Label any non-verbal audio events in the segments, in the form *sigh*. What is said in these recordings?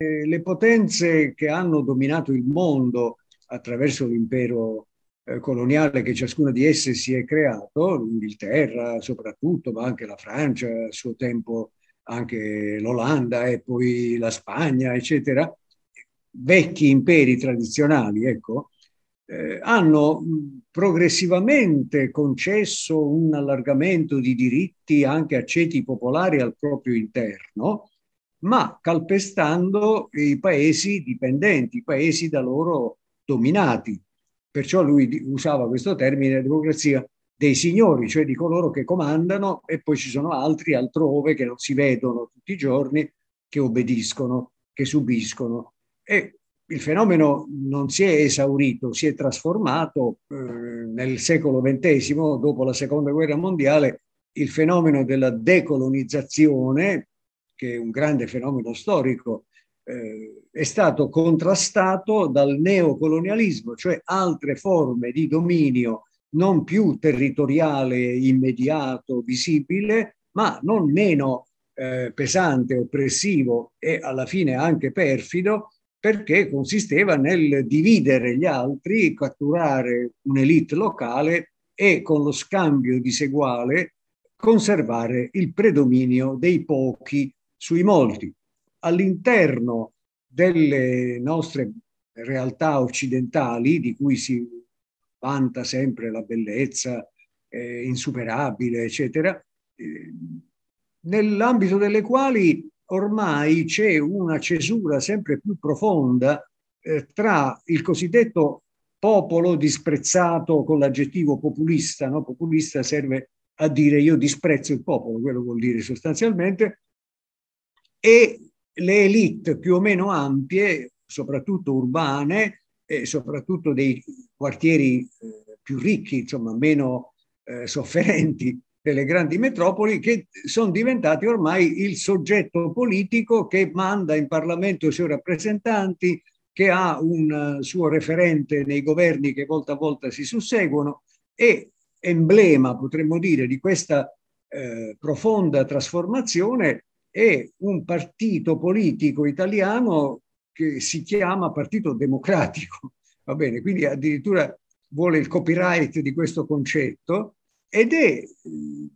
eh, le potenze che hanno dominato il mondo attraverso l'impero eh, coloniale che ciascuna di esse si è creato, l'Inghilterra soprattutto, ma anche la Francia, a suo tempo anche l'Olanda e poi la Spagna, eccetera, vecchi imperi tradizionali, ecco, eh, hanno progressivamente concesso un allargamento di diritti anche a ceti popolari al proprio interno, ma calpestando i paesi dipendenti, i paesi da loro dominati. Perciò lui usava questo termine democrazia dei signori, cioè di coloro che comandano e poi ci sono altri altrove che non si vedono tutti i giorni, che obbediscono, che subiscono. E il fenomeno non si è esaurito, si è trasformato eh, nel secolo XX, dopo la seconda guerra mondiale, il fenomeno della decolonizzazione che è un grande fenomeno storico, eh, è stato contrastato dal neocolonialismo, cioè altre forme di dominio non più territoriale, immediato, visibile, ma non meno eh, pesante, oppressivo e alla fine anche perfido, perché consisteva nel dividere gli altri, catturare un'elite locale e con lo scambio diseguale conservare il predominio dei pochi sui molti. All'interno delle nostre realtà occidentali, di cui si vanta sempre la bellezza eh, insuperabile, eccetera, eh, nell'ambito delle quali ormai c'è una cesura sempre più profonda eh, tra il cosiddetto popolo disprezzato con l'aggettivo populista, no? populista serve a dire io disprezzo il popolo, quello vuol dire sostanzialmente, e le elite più o meno ampie, soprattutto urbane, e soprattutto dei quartieri eh, più ricchi, insomma meno eh, sofferenti delle grandi metropoli, che sono diventati ormai il soggetto politico che manda in Parlamento i suoi rappresentanti, che ha un eh, suo referente nei governi che volta a volta si susseguono e emblema, potremmo dire, di questa eh, profonda trasformazione è un partito politico italiano che si chiama Partito Democratico, *laughs* va bene, quindi addirittura vuole il copyright di questo concetto ed è mm,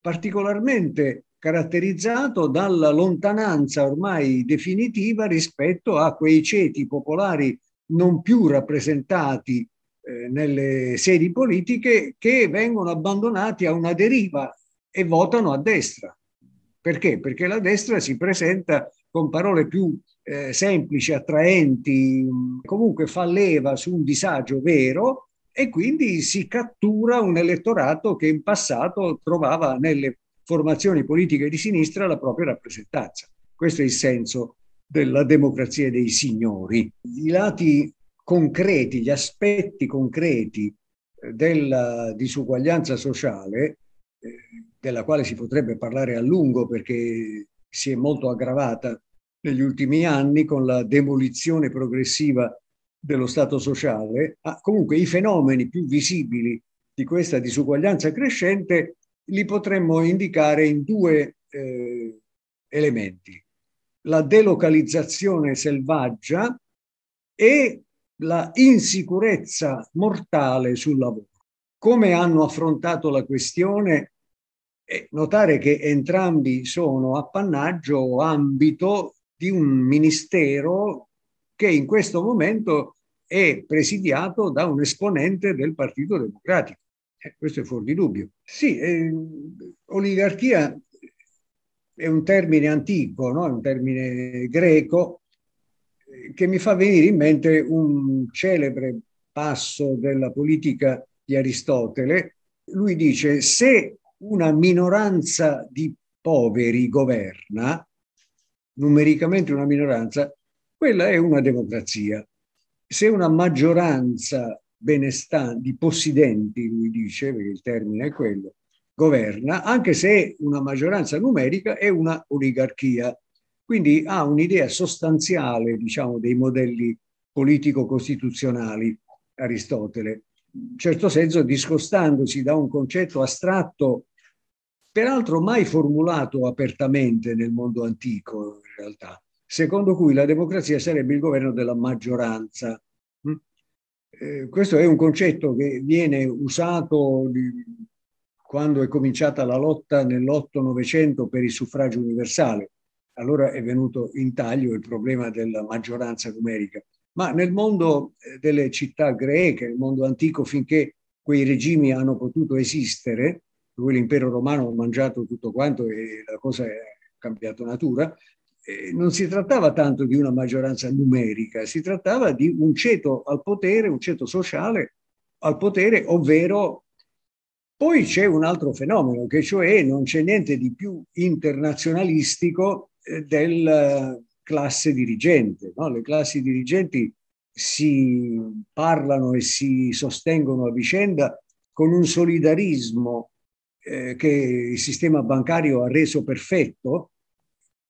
particolarmente caratterizzato dalla lontananza ormai definitiva rispetto a quei ceti popolari non più rappresentati eh, nelle sedi politiche che vengono abbandonati a una deriva e votano a destra. Perché? Perché la destra si presenta con parole più eh, semplici, attraenti, comunque fa leva su un disagio vero e quindi si cattura un elettorato che in passato trovava nelle formazioni politiche di sinistra la propria rappresentanza. Questo è il senso della democrazia dei signori. I lati concreti, gli aspetti concreti eh, della disuguaglianza sociale eh, della quale si potrebbe parlare a lungo perché si è molto aggravata negli ultimi anni con la demolizione progressiva dello Stato sociale, ah, comunque i fenomeni più visibili di questa disuguaglianza crescente li potremmo indicare in due eh, elementi, la delocalizzazione selvaggia e la insicurezza mortale sul lavoro. Come hanno affrontato la questione notare che entrambi sono appannaggio o ambito di un ministero che in questo momento è presidiato da un esponente del Partito Democratico. Eh, questo è fuori di dubbio. Sì, eh, oligarchia è un termine antico, no? un termine greco, eh, che mi fa venire in mente un celebre passo della politica di Aristotele. Lui dice, se una minoranza di poveri governa, numericamente una minoranza, quella è una democrazia. Se una maggioranza benestante, di possidenti, lui dice, perché il termine è quello, governa, anche se è una maggioranza numerica, è una oligarchia. Quindi ha un'idea sostanziale, diciamo, dei modelli politico-costituzionali, Aristotele, in certo senso discostandosi da un concetto astratto peraltro mai formulato apertamente nel mondo antico in realtà, secondo cui la democrazia sarebbe il governo della maggioranza. Mm? Eh, questo è un concetto che viene usato quando è cominciata la lotta nell'otto-novecento per il suffragio universale. Allora è venuto in taglio il problema della maggioranza numerica. Ma nel mondo eh, delle città greche, nel mondo antico, finché quei regimi hanno potuto esistere, per l'impero romano ha mangiato tutto quanto e la cosa è cambiata natura, non si trattava tanto di una maggioranza numerica, si trattava di un ceto al potere, un ceto sociale al potere, ovvero poi c'è un altro fenomeno, che cioè non c'è niente di più internazionalistico eh, della eh, classe dirigente. No? Le classi dirigenti si parlano e si sostengono a vicenda con un solidarismo eh, che il sistema bancario ha reso perfetto,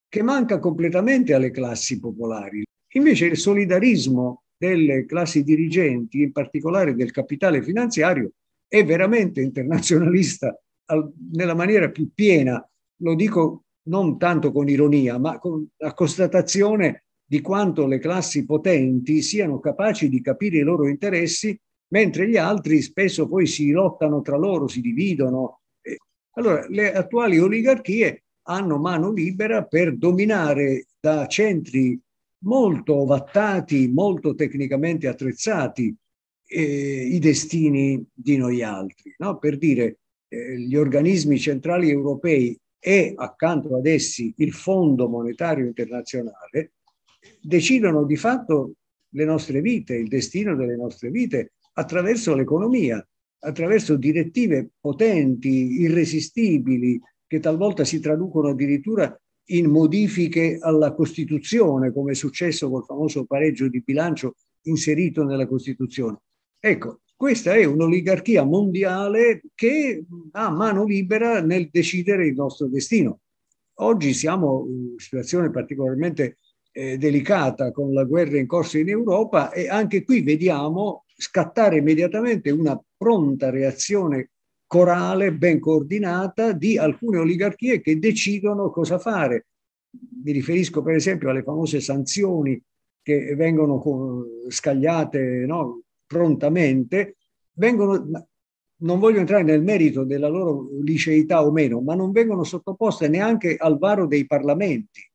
che manca completamente alle classi popolari. Invece il solidarismo delle classi dirigenti, in particolare del capitale finanziario, è veramente internazionalista al, nella maniera più piena. Lo dico non tanto con ironia, ma con la constatazione di quanto le classi potenti siano capaci di capire i loro interessi, mentre gli altri spesso poi si lottano tra loro, si dividono, allora, le attuali oligarchie hanno mano libera per dominare da centri molto ovattati, molto tecnicamente attrezzati eh, i destini di noi altri. No? Per dire, eh, gli organismi centrali europei e accanto ad essi il Fondo Monetario Internazionale decidono di fatto le nostre vite, il destino delle nostre vite attraverso l'economia attraverso direttive potenti, irresistibili, che talvolta si traducono addirittura in modifiche alla Costituzione, come è successo col famoso pareggio di bilancio inserito nella Costituzione. Ecco, questa è un'oligarchia mondiale che ha mano libera nel decidere il nostro destino. Oggi siamo in una situazione particolarmente eh, delicata con la guerra in corso in Europa e anche qui vediamo scattare immediatamente una pronta reazione corale, ben coordinata, di alcune oligarchie che decidono cosa fare. Mi riferisco per esempio alle famose sanzioni che vengono scagliate no, prontamente, vengono, non voglio entrare nel merito della loro liceità o meno, ma non vengono sottoposte neanche al varo dei parlamenti.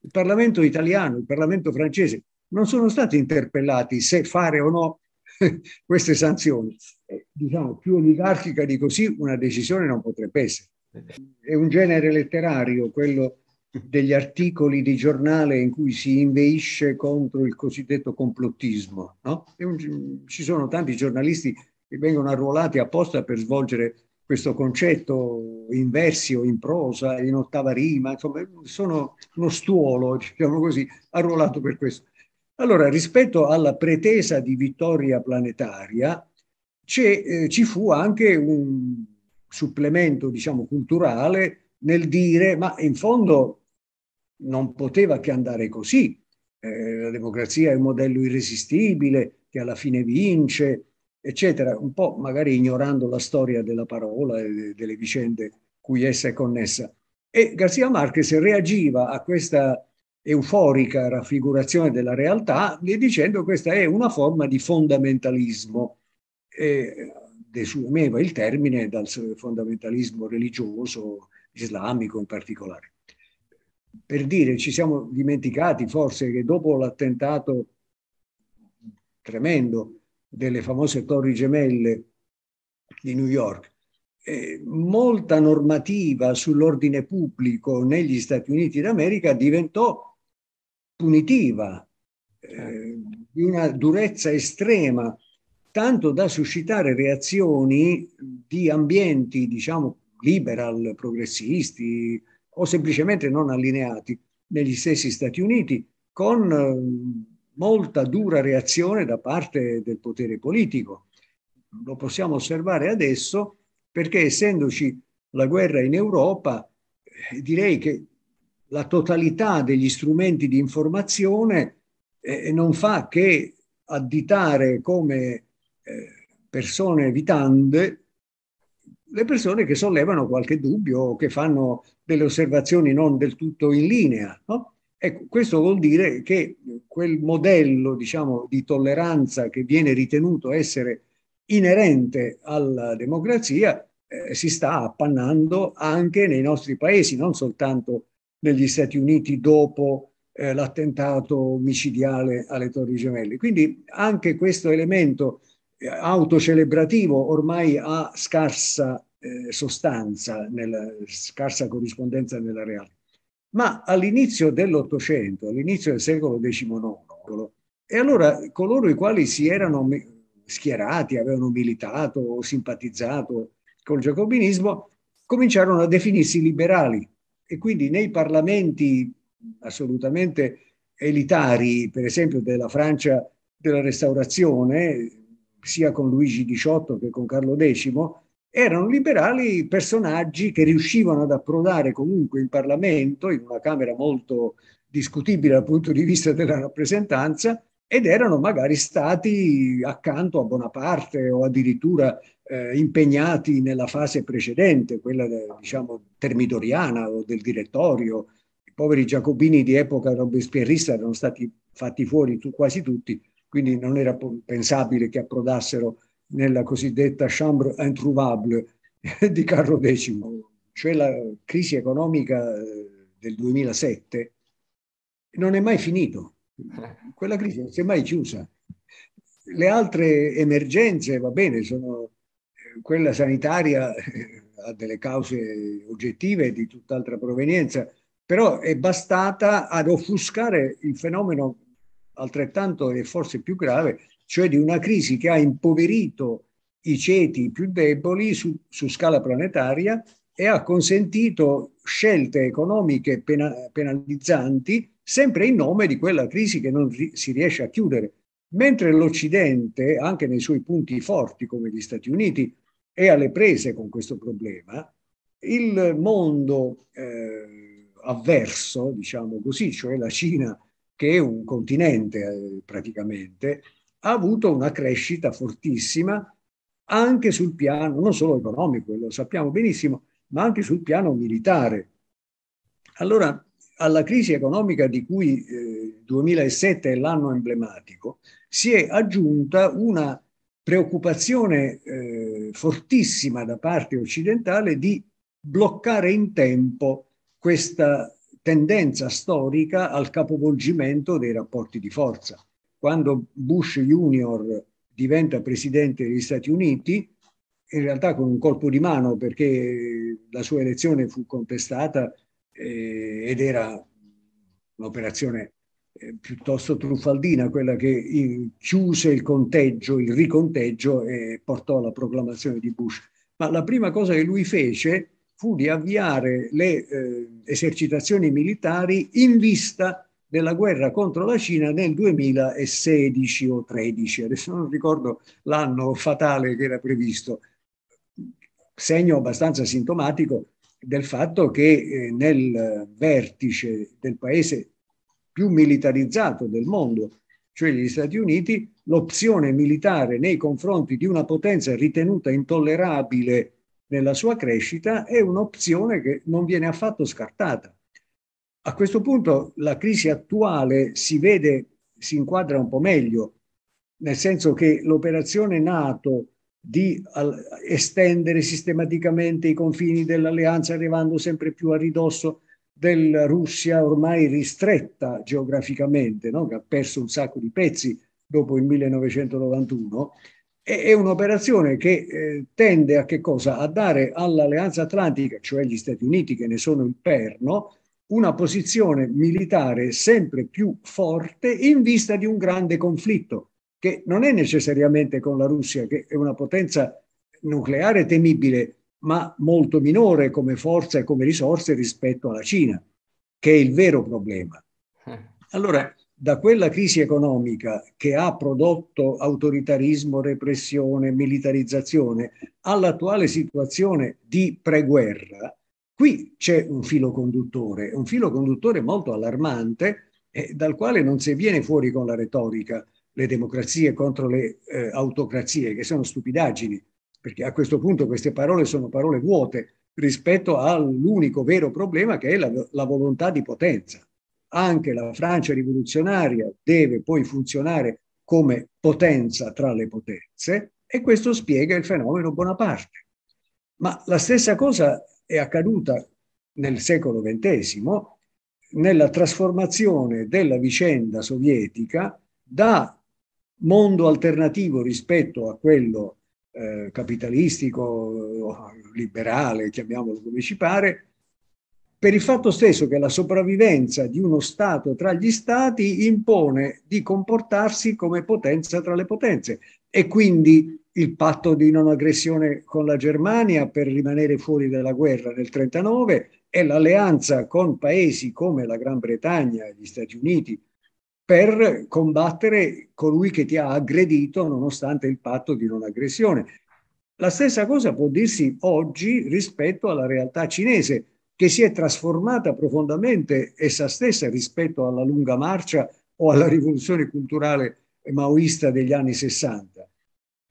Il Parlamento italiano, il Parlamento francese, non sono stati interpellati se fare o no *laughs* queste sanzioni. Eh, diciamo, più oligarchica di così una decisione non potrebbe essere. È un genere letterario quello degli articoli di giornale in cui si inveisce contro il cosiddetto complottismo. No? Un, ci sono tanti giornalisti che vengono arruolati apposta per svolgere questo concetto in versi o in prosa, in ottava rima, insomma, sono uno stuolo, *laughs* diciamo così, arruolato per questo. Allora, rispetto alla pretesa di vittoria planetaria, eh, ci fu anche un supplemento, diciamo, culturale nel dire, ma in fondo non poteva che andare così. Eh, la democrazia è un modello irresistibile che alla fine vince, eccetera, un po' magari ignorando la storia della parola e delle vicende cui essa è connessa. E Garzia Marquez reagiva a questa euforica raffigurazione della realtà e dicendo che questa è una forma di fondamentalismo. desumeva il termine dal fondamentalismo religioso, islamico in particolare. Per dire, ci siamo dimenticati forse che dopo l'attentato tremendo delle famose torri gemelle di New York, eh, molta normativa sull'ordine pubblico negli Stati Uniti d'America diventò punitiva, certo. eh, di una durezza estrema, tanto da suscitare reazioni di ambienti, diciamo, liberal, progressisti o semplicemente non allineati negli stessi Stati Uniti, con eh, molta dura reazione da parte del potere politico. Lo possiamo osservare adesso perché essendoci la guerra in Europa, eh, direi che la totalità degli strumenti di informazione eh, non fa che additare come eh, persone vitande le persone che sollevano qualche dubbio o che fanno delle osservazioni non del tutto in linea. No? Ecco, questo vuol dire che quel modello diciamo, di tolleranza che viene ritenuto essere inerente alla democrazia eh, si sta appannando anche nei nostri paesi, non soltanto negli Stati Uniti dopo eh, l'attentato micidiale alle Torri Gemelle. Quindi anche questo elemento eh, autocelebrativo ormai ha scarsa eh, sostanza, nella, scarsa corrispondenza nella realtà. Ma all'inizio dell'Ottocento, all'inizio del secolo XIX, e allora coloro i quali si erano schierati, avevano militato o simpatizzato col giacobinismo, cominciarono a definirsi liberali, e quindi nei parlamenti assolutamente elitari, per esempio della Francia della Restaurazione, sia con Luigi XVIII che con Carlo X, erano liberali personaggi che riuscivano ad approdare comunque in Parlamento, in una Camera molto discutibile dal punto di vista della rappresentanza, ed erano magari stati accanto a Bonaparte o addirittura eh, impegnati nella fase precedente, quella eh, diciamo termidoriana o del direttorio. I poveri giacobini di epoca robespierrista erano stati fatti fuori tu, quasi tutti, quindi non era pensabile che approdassero nella cosiddetta chambre introuvable eh, di Carlo X, cioè la crisi economica eh, del 2007, non è mai finito quella crisi non si è mai chiusa. Le altre emergenze, va bene, sono eh, quella sanitaria eh, ha delle cause oggettive di tutt'altra provenienza, però è bastata ad offuscare il fenomeno altrettanto e forse più grave, cioè di una crisi che ha impoverito i ceti più deboli su, su scala planetaria e ha consentito scelte economiche pena, penalizzanti sempre in nome di quella crisi che non si riesce a chiudere. Mentre l'Occidente, anche nei suoi punti forti come gli Stati Uniti, è alle prese con questo problema, il mondo eh, avverso, diciamo così, cioè la Cina, che è un continente eh, praticamente, ha avuto una crescita fortissima anche sul piano, non solo economico, lo sappiamo benissimo, ma anche sul piano militare. Allora alla crisi economica di cui il eh, 2007 è l'anno emblematico, si è aggiunta una preoccupazione eh, fortissima da parte occidentale di bloccare in tempo questa tendenza storica al capovolgimento dei rapporti di forza. Quando Bush Jr. diventa presidente degli Stati Uniti, in realtà con un colpo di mano perché la sua elezione fu contestata eh, ed era un'operazione eh, piuttosto truffaldina, quella che chiuse il conteggio, il riconteggio e portò alla proclamazione di Bush. Ma la prima cosa che lui fece fu di avviare le eh, esercitazioni militari in vista della guerra contro la Cina nel 2016 o 13, adesso non ricordo l'anno fatale che era previsto, segno abbastanza sintomatico del fatto che eh, nel vertice del paese più militarizzato del mondo, cioè gli Stati Uniti, l'opzione militare nei confronti di una potenza ritenuta intollerabile nella sua crescita è un'opzione che non viene affatto scartata. A questo punto la crisi attuale si vede, si inquadra un po' meglio, nel senso che l'operazione NATO di estendere sistematicamente i confini dell'alleanza arrivando sempre più a ridosso della Russia ormai ristretta geograficamente, no? che ha perso un sacco di pezzi dopo il 1991, è un'operazione che eh, tende a, che a dare all'Alleanza Atlantica, cioè agli Stati Uniti che ne sono il perno, una posizione militare sempre più forte in vista di un grande conflitto che non è necessariamente con la Russia, che è una potenza nucleare temibile, ma molto minore come forza e come risorse rispetto alla Cina, che è il vero problema. Eh. Allora, da quella crisi economica che ha prodotto autoritarismo, repressione, militarizzazione, all'attuale situazione di preguerra, qui c'è un filo conduttore, un filo conduttore molto allarmante eh, dal quale non si viene fuori con la retorica, le democrazie contro le eh, autocrazie, che sono stupidaggini, perché a questo punto queste parole sono parole vuote rispetto all'unico vero problema che è la, la volontà di potenza. Anche la Francia rivoluzionaria deve poi funzionare come potenza tra le potenze e questo spiega il fenomeno Bonaparte. Ma la stessa cosa è accaduta nel secolo XX nella trasformazione della vicenda sovietica da mondo alternativo rispetto a quello eh, capitalistico, liberale, chiamiamolo come ci pare, per il fatto stesso che la sopravvivenza di uno Stato tra gli Stati impone di comportarsi come potenza tra le potenze e quindi il patto di non aggressione con la Germania per rimanere fuori dalla guerra nel 1939 e l'alleanza con paesi come la Gran Bretagna e gli Stati Uniti per combattere colui che ti ha aggredito nonostante il patto di non aggressione. La stessa cosa può dirsi oggi rispetto alla realtà cinese, che si è trasformata profondamente essa stessa rispetto alla lunga marcia o alla rivoluzione culturale maoista degli anni 60,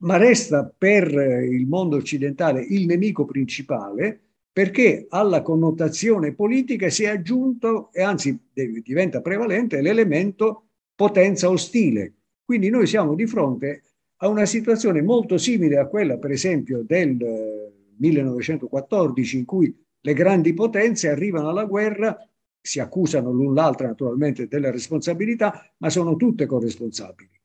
ma resta per il mondo occidentale il nemico principale perché alla connotazione politica si è aggiunto, e anzi diventa prevalente, l'elemento potenza ostile. Quindi noi siamo di fronte a una situazione molto simile a quella, per esempio, del 1914, eh, in cui le grandi potenze arrivano alla guerra, si accusano l'un l'altra naturalmente della responsabilità, ma sono tutte corresponsabili.